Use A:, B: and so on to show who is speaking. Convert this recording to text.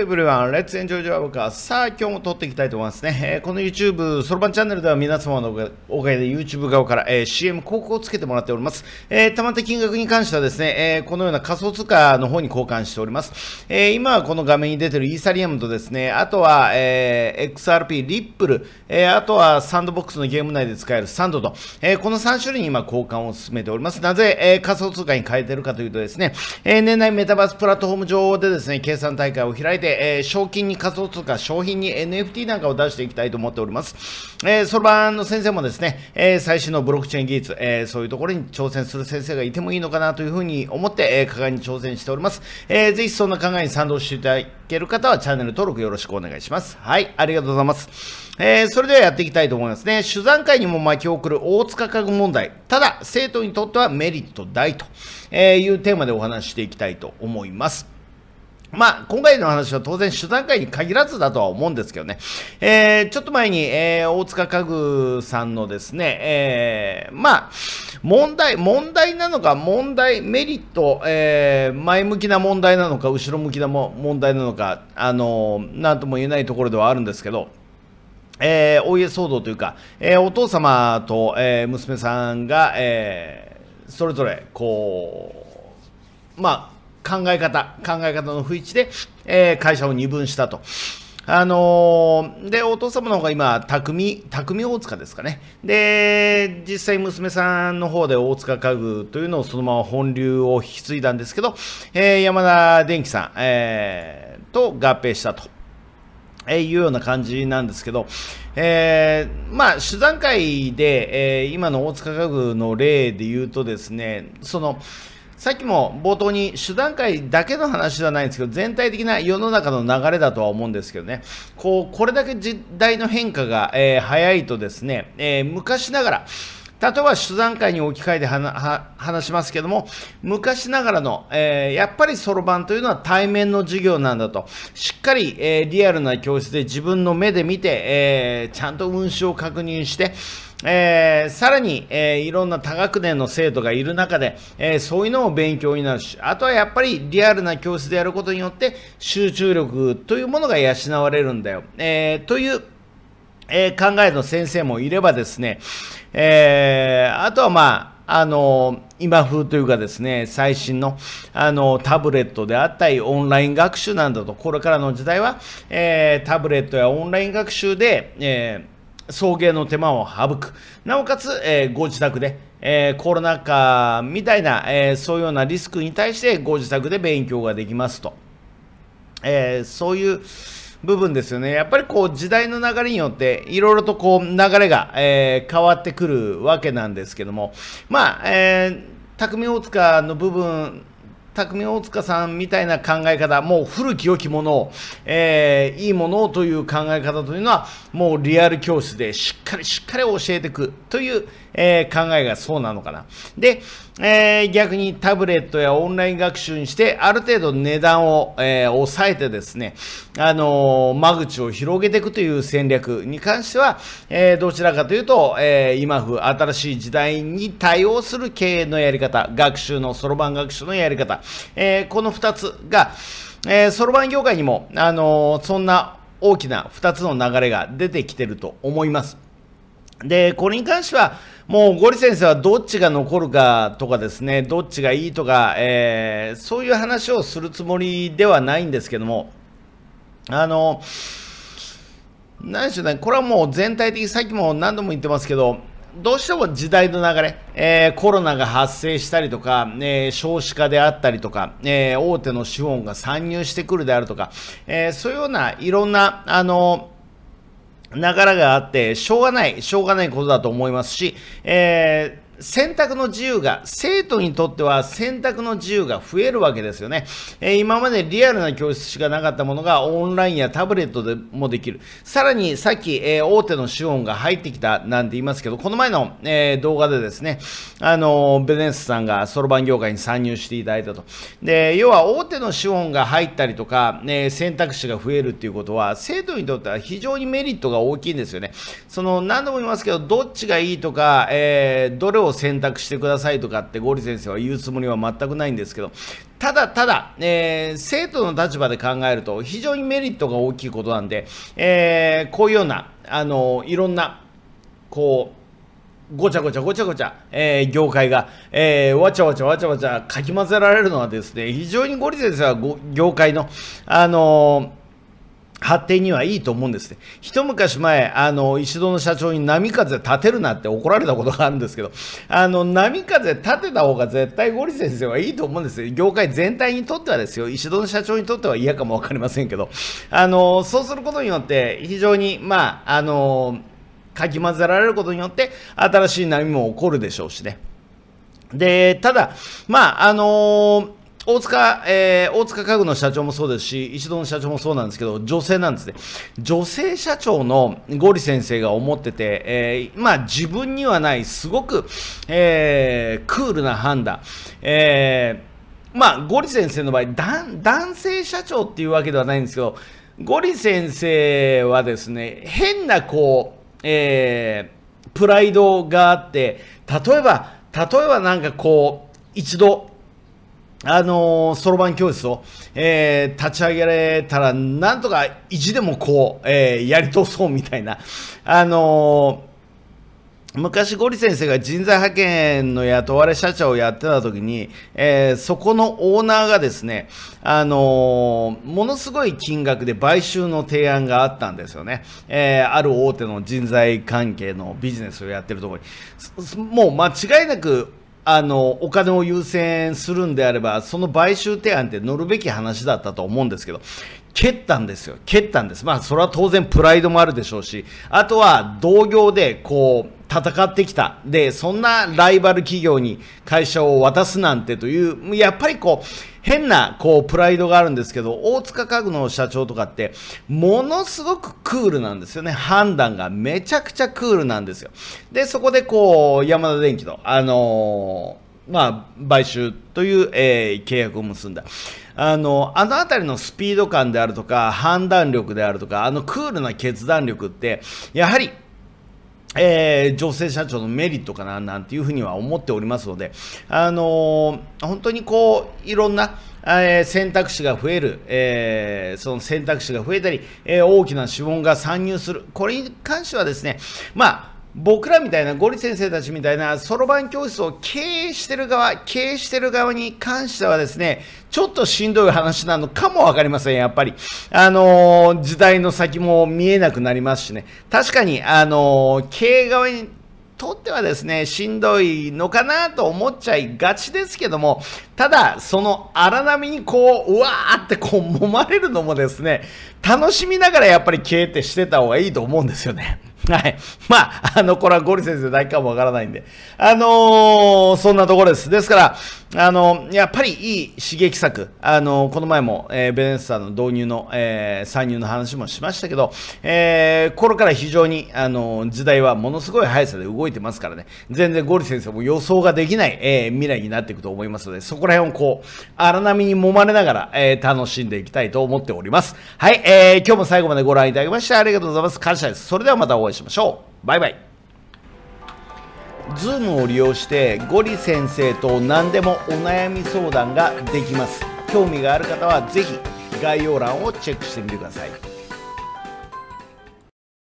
A: エブリレッツエンジョイジョアブカさあ、今日も撮っていきたいと思いますね。えー、この YouTube、そろばんチャンネルでは皆様のおかげで YouTube 側から、えー、CM 広告をつけてもらっております。えー、たまった金額に関してはですね、えー、このような仮想通貨の方に交換しております。えー、今はこの画面に出てるイーサリアムとですね、あとは、えー、XRP、リップル、えー、あとはサンドボックスのゲーム内で使えるサンドと、えー、この3種類に今交換を進めております。なぜ、えー、仮想通貨に変えてるかというとですね、えー、年内メタバースプラットフォーム上でですね、計算大会を開いて、えー、賞金に仮想通貨、商品に NFT なんかを出していきたいと思っております。えー、そろばんの先生もですね、えー、最新のブロックチェーン技術、えー、そういうところに挑戦する先生がいてもいいのかなというふうに思って、えー、課外に挑戦しております。えー、ぜひそんな考えに賛同していただける方はチャンネル登録よろしくお願いします。はい、ありがとうございます。えー、それではやっていきたいと思いますね。取材会にも巻き起こる大塚家具問題。ただ、生徒にとってはメリット大というテーマでお話していきたいと思います。まあ、今回の話は当然、手段会に限らずだとは思うんですけどね。えー、ちょっと前に、えー、大塚家具さんのですね、えー、まあ、問題、問題なのか、問題、メリット、え前向きな問題なのか、後ろ向きなも問題なのか、あのなんとも言えないところではあるんですけど、えお家騒動というか、えお父様と、え娘さんが、えそれぞれ、こう、まあ、考え方、考え方の不一致で、えー、会社を二分したと。あのー、で、お父様の方が今、匠、匠大塚ですかね。で、実際娘さんの方で大塚家具というのをそのまま本流を引き継いだんですけど、えー、山田電機さん、えー、と合併したと。えー、いうような感じなんですけど、えー、まあ、取材会で、えー、今の大塚家具の例で言うとですね、その、さっきも冒頭に手段会だけの話ではないんですけど、全体的な世の中の流れだとは思うんですけどね、こう、これだけ時代の変化が、えー、早いとですね、えー、昔ながら、例えば手段会に置き換えて話しますけども、昔ながらの、えー、やっぱりそろばんというのは対面の授業なんだと、しっかり、えー、リアルな教室で自分の目で見て、えー、ちゃんと運指を確認して、えー、さらに、えー、いろんな多学年の生徒がいる中で、えー、そういうのも勉強になるし、あとはやっぱりリアルな教室でやることによって集中力というものが養われるんだよ。えという、え考えの先生もいればですね、えあとはまあ、あの、今風というかですね、最新の、あの、タブレットであったり、オンライン学習なんだと、これからの時代は、えー、タブレットやオンライン学習で、えー送迎の手間を省く。なおかつ、えー、ご自宅で、えー、コロナ禍みたいな、えー、そういうようなリスクに対してご自宅で勉強ができますと。えそういう部分ですよね。やっぱりこう時代の流れによっていろいろとこう流れが、え変わってくるわけなんですけども、まあ、えー匠大塚の部分匠大塚さんみたいな考え方、もう古き良きものを、えー、いいものをという考え方というのは、もうリアル教室でしっかりしっかり教えていくというえー、考えがそうなのかな。で、えー、逆にタブレットやオンライン学習にして、ある程度値段を、えー、抑えてですね、あの間口を広げていくという戦略に関しては、えどちらかというと、え今風新しい時代に対応する経営のやり方、学習の、そろばん学習のやり方、えこの2つが、えそろばん業界にも、あのそんな大きな2つの流れが出てきてると思います。でこれに関しては、もうゴリ先生はどっちが残るかとかですね、どっちがいいとか、えー、そういう話をするつもりではないんですけども、あの、何でしょうね、これはもう全体的、さっきも何度も言ってますけど、どうしても時代の流れ、えー、コロナが発生したりとか、えー、少子化であったりとか、えー、大手の資本が参入してくるであるとか、えそういうようないろんな、あの流れがあって、しょうがない、しょうがないことだと思いますし、えー選択の自由が、生徒にとっては選択の自由が増えるわけですよね。えー、今までリアルな教室しかなかったものがオンラインやタブレットでもできる。さらにさっき、えー、大手の資本が入ってきたなんて言いますけど、この前の、えー、動画でですね、あのベネッセさんがそろばん業界に参入していただいたと。で、要は大手の資本が入ったりとか、ね、選択肢が増えるっていうことは、生徒にとっては非常にメリットが大きいんですよね。その、何度も言いますけど、どっちがいいとか、えどれをを選択してくださいとかってゴリ先生は言うつもりは全くないんですけどただただ、えー、生徒の立場で考えると非常にメリットが大きいことなんで、えー、こういうようなあのいろんなこうごちゃごちゃごちゃごちゃ、えー、業界が、えー、わちゃわちゃわちゃわちゃかき混ぜられるのはですね、非常にゴリ先生は業界の、あのー発展にはいいと思うんですね。一昔前、あの、石戸の社長に波風立てるなって怒られたことがあるんですけど、あの、波風立てた方が絶対ゴリ先生はいいと思うんですよ。業界全体にとってはですよ。石戸の社長にとっては嫌かもわかりませんけど、あの、そうすることによって、非常に、まあ、あの、かき混ぜられることによって、新しい波も起こるでしょうしね。で、ただ、まあ、あの大塚、えー、大塚家具の社長もそうですし、一度の社長もそうなんですけど、女性なんですね。女性社長のゴリ先生が思ってて、えー、まあ自分にはない、すごく、えー、クールな判断。えー、まあ、ゴリ先生の場合、男性社長っていうわけではないんですけど、ゴリ先生はですね、変なこう、えー、プライドがあって、例えば、例えばなんかこう、一度、あのそろばん教室を、えー、立ち上げられたら、なんとか意地でもこう、えー、やり通そうみたいな、あの昔、ゴリ先生が人材派遣の雇われ社長をやってた時に、えー、そこのオーナーがですね、あのー、ものすごい金額で買収の提案があったんですよね。えー、ある大手の人材関係のビジネスをやってるところに。もう間違いなくあのお金を優先するんであれば、その買収提案って乗るべき話だったと思うんですけど、蹴ったんですよ、蹴ったんです、まあ、それは当然プライドもあるでしょうし、あとは同業でこう戦ってきた。で、そんなライバル企業に会社を渡すなんてという、やっぱりこう、変なこうプライドがあるんですけど、大塚家具の社長とかって、ものすごくクールなんですよね。判断がめちゃくちゃクールなんですよ。で、そこでこう、山田電機の、あのーまあ、買収という、えー、契約を結んだ。あの、あの辺りのスピード感であるとか、判断力であるとか、あのクールな決断力って、やはりえー、女性社長のメリットかななんていうふうには思っておりますので、あのー、本当にこういろんな、えー、選択肢が増える、えその選択肢が増えたり、え大きな資本が参入する、これに関してはですね、まあ僕らみたいなゴリ先生たちみたいなそろばん教室を経営してる側、経営してる側に関してはですね、ちょっとしんどい話なのかもわかりません、やっぱり。あのー、時代の先も見えなくなりますしね。確かに、あのー、経営側にとってはですね、しんどいのかなと思っちゃいがちですけども、ただ、その荒波にこう、うわーってこう、揉まれるのもですね、楽しみながらやっぱり消えってしてた方がいいと思うんですよね。はい。まあ、あの、これはゴリ先生だけかもわからないんで。あのー、そんなところです。ですから、あの、やっぱりいい刺激策。あの、この前も、えー、ベネッサの導入の、えー、参入の話もしましたけど、えー、頃から非常に、あの、時代はものすごい速さで動いてますからね、全然ゴリ先生も予想ができない、えー、未来になっていくと思いますので、そこらら辺をこう、荒波に揉まれながら、えー、楽しんでいきたいと思っております。はい、えー、今日も最後までご覧いただきましてありがとうございます。感謝です。それではまたお会いしましょう。バイバイ。ズームを利用してゴリ先生と何でもお悩み相談ができます興味がある方は是非概要欄をチェックしてみてください